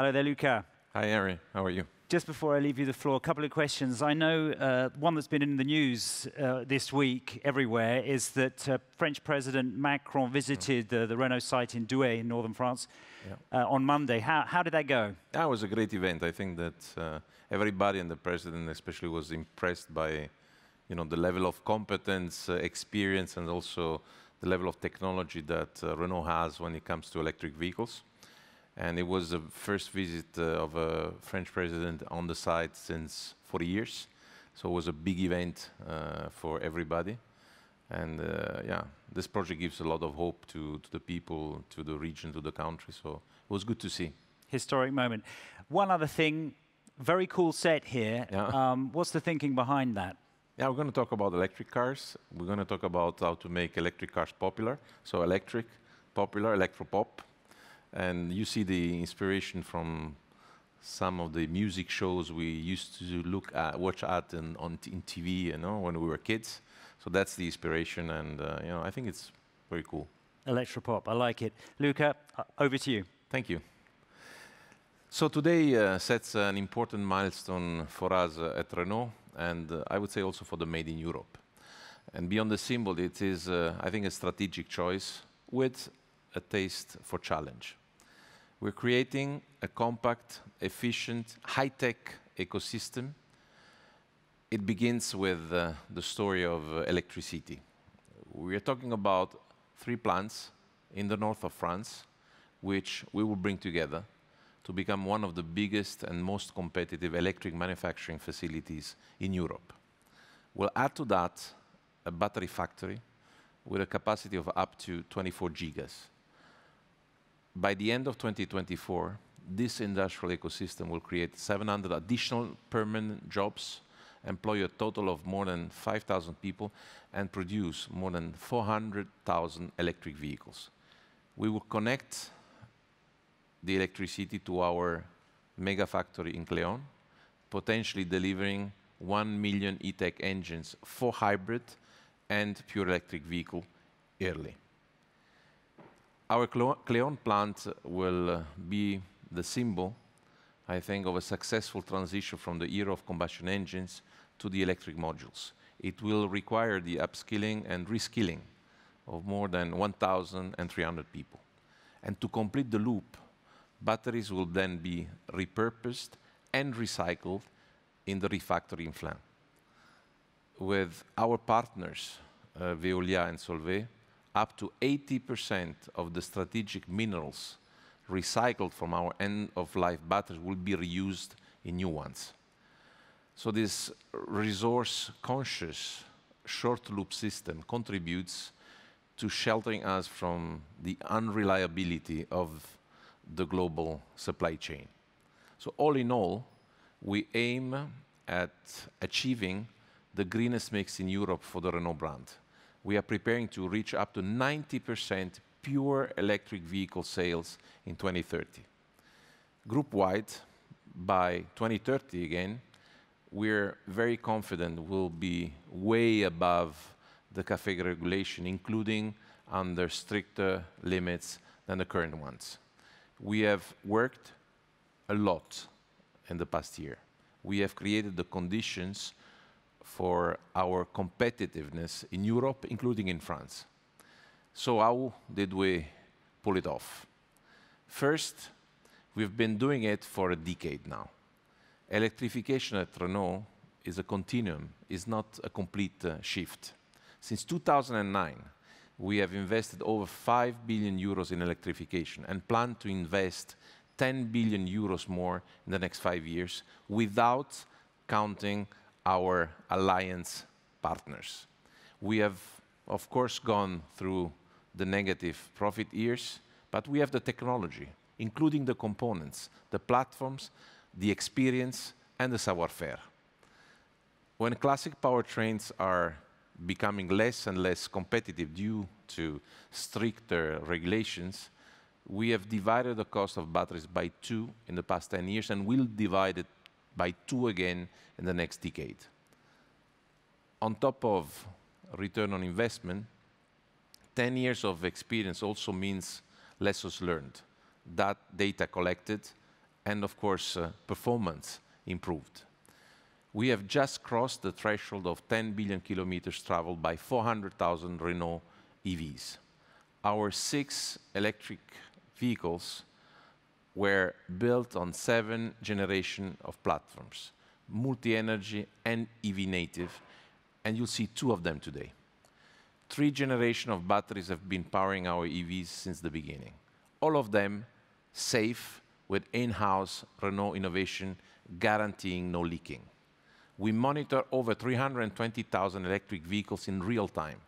Hello there, Luca. Hi, Ari. How are you? Just before I leave you the floor, a couple of questions. I know uh, one that's been in the news uh, this week everywhere is that uh, French President Macron visited the, the, Renault site in Douai in northern France yeah. Uh, on Monday. How, how, did that go? That was a great event. I think that uh, everybody and the president especially was impressed by you know, the level of competence, uh, experience, and also the level of technology that Renault has when it comes to electric vehicles and it was the first visit uh, of a French president on the site since 40 years. So it was a big event uh, for everybody. And uh, yeah, this project gives a lot of hope to, to the people, to the region, to the country. So it was good to see. Historic moment. One other thing, very cool set here. Yeah. Um, what's the thinking behind that? Yeah, we're going to talk about electric cars. We're going to talk about how to make electric cars popular. So electric, popular, electropop. And you see the inspiration from some of the music shows we used to look at, watch at in, on in TV, you know, when we were kids. So that's the inspiration, and uh, you know, I think it's very cool. Electropop, I like it. Luca, uh, over to you. Thank you. So today uh, sets an important milestone for us uh, at Renault, and uh, I would say also for the Made in Europe. And beyond the symbol, it is, uh, I think, a strategic choice with a taste for challenge. We're creating a compact, efficient, high-tech ecosystem. It begins with uh, the story of uh, electricity. We are talking about three plants in the north of France, which we will bring together to become one of the biggest and most competitive electric manufacturing facilities in Europe. We'll add to that a battery factory with a capacity of up to 24 gigas by the end of 2024, this industrial ecosystem will create 700 additional permanent jobs, employ a total of more than 5,000 people, and produce more than 400,000 electric vehicles. We will connect the electricity to our mega factory in Cleon, potentially delivering 1 million E-Tech engines for hybrid and pure electric vehicle early. Our Cleon plant will uh, be the symbol, I think, of a successful transition from the era of combustion engines to the electric modules. It will require the upskilling and reskilling of more than 1,300 people. And to complete the loop, batteries will then be repurposed and recycled in the refactory in With our partners, uh, Veolia and Solvay, up to 80% of the strategic minerals recycled from our end-of-life batteries will be reused in new ones. So this resource-conscious short-loop system contributes to sheltering us from the unreliability of the global supply chain. So all in all, we aim at achieving the greenest mix in Europe for the Renault brand we are preparing to reach up to 90% pure electric vehicle sales in 2030. Group-wide, by 2030 again, we're very confident we'll be way above the CAFE regulation, including under stricter limits than the current ones. We have worked a lot in the past year. We have created the conditions for our competitiveness in Europe, including in France. So how did we pull it off? First, we've been doing it for a decade now. Electrification at Renault is a continuum, is not a complete uh, shift. Since 2009, we have invested over 5 billion euros in electrification and plan to invest 10 billion euros more in the next five years without counting our alliance partners. We have, of course, gone through the negative profit years, but we have the technology, including the components, the platforms, the experience, and the savoir-faire. When classic powertrains are becoming less and less competitive due to stricter regulations, we have divided the cost of batteries by two in the past 10 years and will divide it by two again in the next decade. On top of return on investment, 10 years of experience also means lessons learned, that data collected, and of course, uh, performance improved. We have just crossed the threshold of 10 billion kilometers traveled by 400,000 Renault EVs. Our six electric vehicles were built on seven generation of platforms, multi-energy and EV native, and you'll see two of them today. Three generation of batteries have been powering our EVs since the beginning. All of them safe with in-house Renault innovation guaranteeing no leaking. We monitor over 320,000 electric vehicles in real time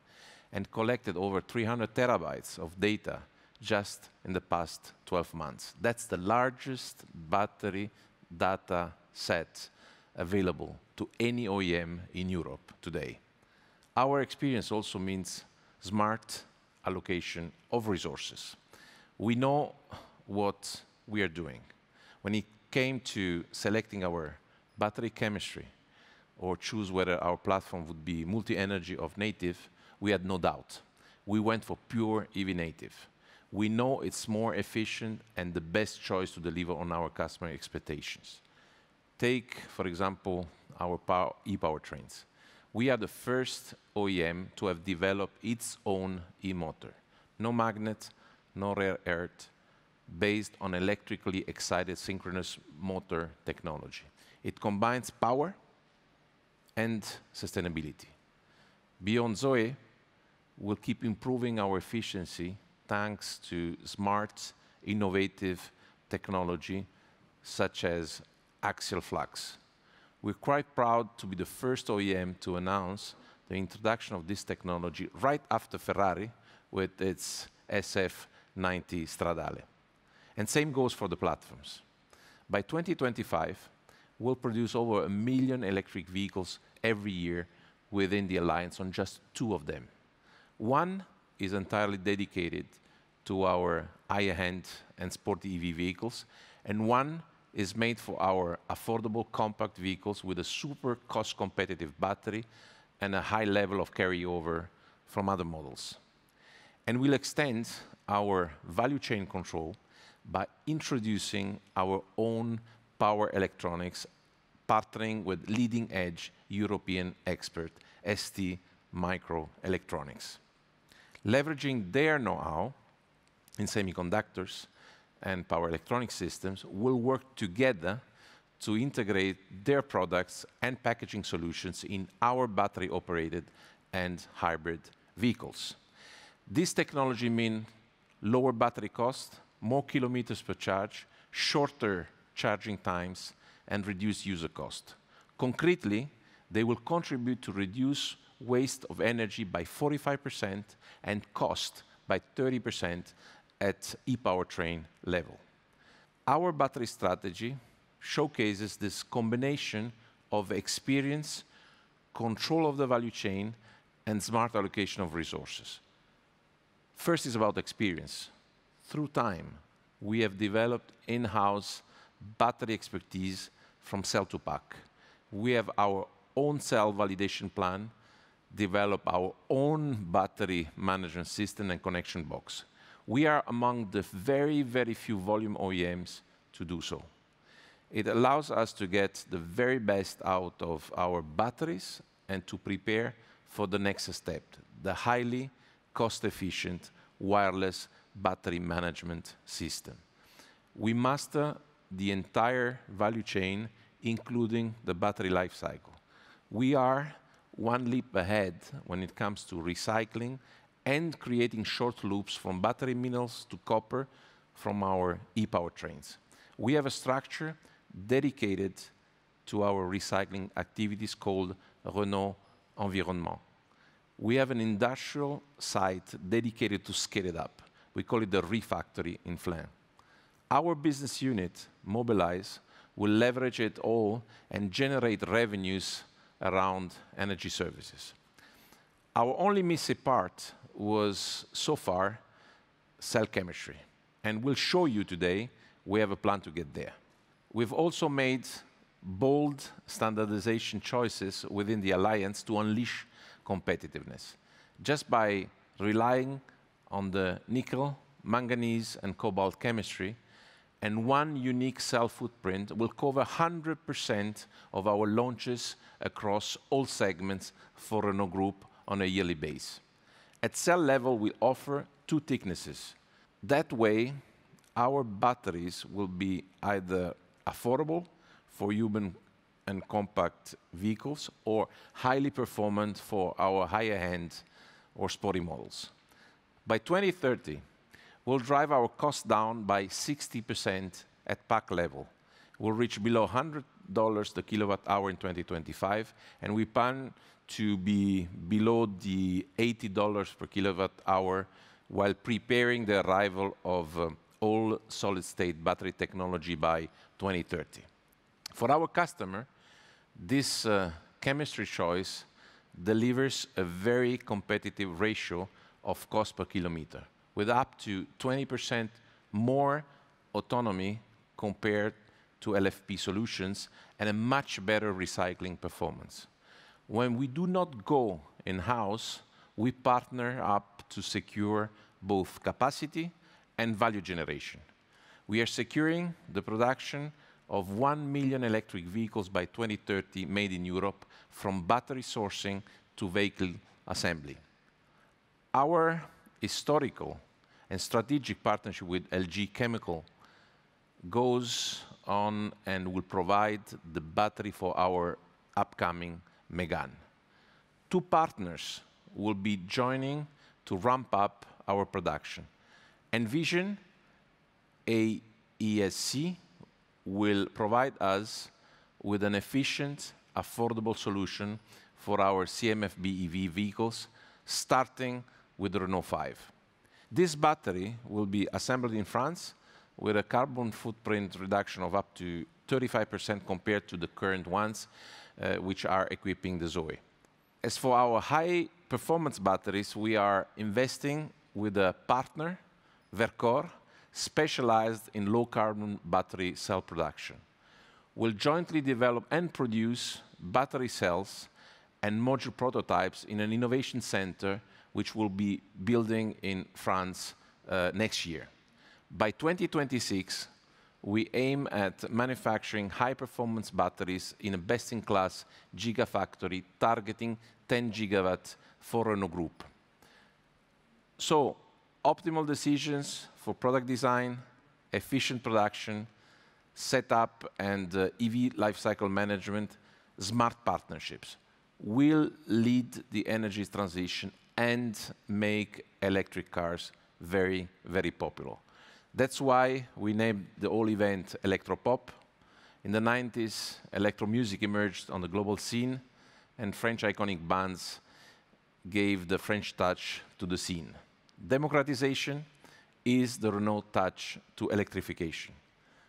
and collected over 300 terabytes of data just in the past 12 months. That's the largest battery data set available to any OEM in Europe today. Our experience also means smart allocation of resources. We know what we are doing. When it came to selecting our battery chemistry or choose whether our platform would be multi-energy or native, we had no doubt. We went for pure EV native we know it's more efficient and the best choice to deliver on our customer expectations. Take, for example, our e-powertrains. We are the first OEM to have developed its own e-motor. No magnet, no rare earth, based on electrically excited synchronous motor technology. It combines power and sustainability. Beyond Zoe, we'll keep improving our efficiency thanks to smart, innovative technology such as axial flux. We're quite proud to be the first OEM to announce the introduction of this technology right after Ferrari with its SF90 Stradale. And same goes for the platforms. By 2025, we'll produce over a million electric vehicles every year within the Alliance on just two of them. One is entirely dedicated to our high-end and sporty EV vehicles, and one is made for our affordable compact vehicles with a super cost-competitive battery and a high level of carryover from other models. And We'll extend our value chain control by introducing our own power electronics, partnering with leading-edge European expert ST Microelectronics. Leveraging their know-how in semiconductors and power electronic systems will work together to integrate their products and packaging solutions in our battery-operated and hybrid vehicles. This technology means lower battery cost, more kilometers per charge, shorter charging times, and reduced user cost. Concretely, they will contribute to reduce waste of energy by 45% and cost by 30% at e-powertrain level. Our battery strategy showcases this combination of experience, control of the value chain, and smart allocation of resources. First is about experience. Through time, we have developed in-house battery expertise from cell to pack. We have our own cell validation plan, develop our own battery management system and connection box. We are among the very, very few volume OEMs to do so. It allows us to get the very best out of our batteries and to prepare for the next step, the highly cost-efficient wireless battery management system. We master the entire value chain, including the battery life cycle we are one leap ahead when it comes to recycling and creating short loops from battery minerals to copper from our e-powertrains. We have a structure dedicated to our recycling activities called Renault Environnement. We have an industrial site dedicated to scale it up. We call it the refactory in Flins. Our business unit, Mobilize, will leverage it all and generate revenues around energy services. Our only missing part was, so far, cell chemistry, and we'll show you today we have a plan to get there. We've also made bold standardization choices within the alliance to unleash competitiveness. Just by relying on the nickel, manganese, and cobalt chemistry, and one unique cell footprint will cover 100% of our launches across all segments for Renault Group on a yearly basis. At cell level, we offer two thicknesses. That way, our batteries will be either affordable for human and compact vehicles or highly performant for our higher-end or sporty models. By 2030, will drive our cost down by 60% at pack level. We'll reach below $100 the kilowatt hour in 2025, and we plan to be below the $80 per kilowatt hour while preparing the arrival of um, all solid-state battery technology by 2030. For our customer, this uh, chemistry choice delivers a very competitive ratio of cost per kilometer with up to 20% more autonomy compared to LFP solutions and a much better recycling performance. When we do not go in-house, we partner up to secure both capacity and value generation. We are securing the production of 1 million electric vehicles by 2030 made in Europe from battery sourcing to vehicle assembly. Our historical and strategic partnership with LG Chemical goes on and will provide the battery for our upcoming Megane. Two partners will be joining to ramp up our production. Envision AESC will provide us with an efficient, affordable solution for our CMF-BEV vehicles, starting with Renault 5. This battery will be assembled in France with a carbon footprint reduction of up to 35% compared to the current ones, uh, which are equipping the Zoe. As for our high-performance batteries, we are investing with a partner, Verkor, specialized in low-carbon battery cell production. We'll jointly develop and produce battery cells and module prototypes in an innovation center, which will be building in France uh, next year. By 2026, we aim at manufacturing high-performance batteries in a best-in-class gigafactory targeting 10 gigawatt for Renault Group. So optimal decisions for product design, efficient production, setup and uh, EV lifecycle management, smart partnerships will lead the energy transition and make electric cars very, very popular. That's why we named the whole event Electropop. In the 90s, electro music emerged on the global scene, and French iconic bands gave the French touch to the scene. Democratization is the Renault touch to electrification.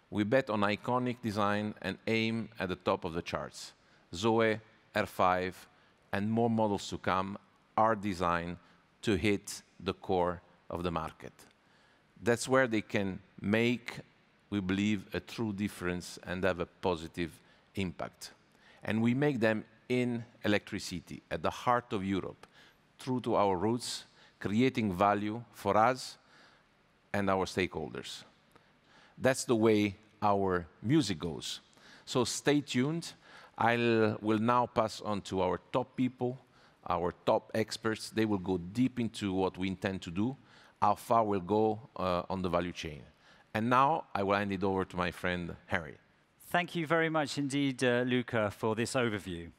We bet on iconic design and aim at the top of the charts. Zoe, R5, and more models to come are designed to hit the core of the market. That's where they can make, we believe, a true difference and have a positive impact. And we make them in electricity, at the heart of Europe, true to our roots, creating value for us and our stakeholders. That's the way our music goes. So stay tuned I will now pass on to our top people, our top experts. They will go deep into what we intend to do, how far we'll go uh, on the value chain. And now I will hand it over to my friend Harry. Thank you very much indeed, uh, Luca, for this overview.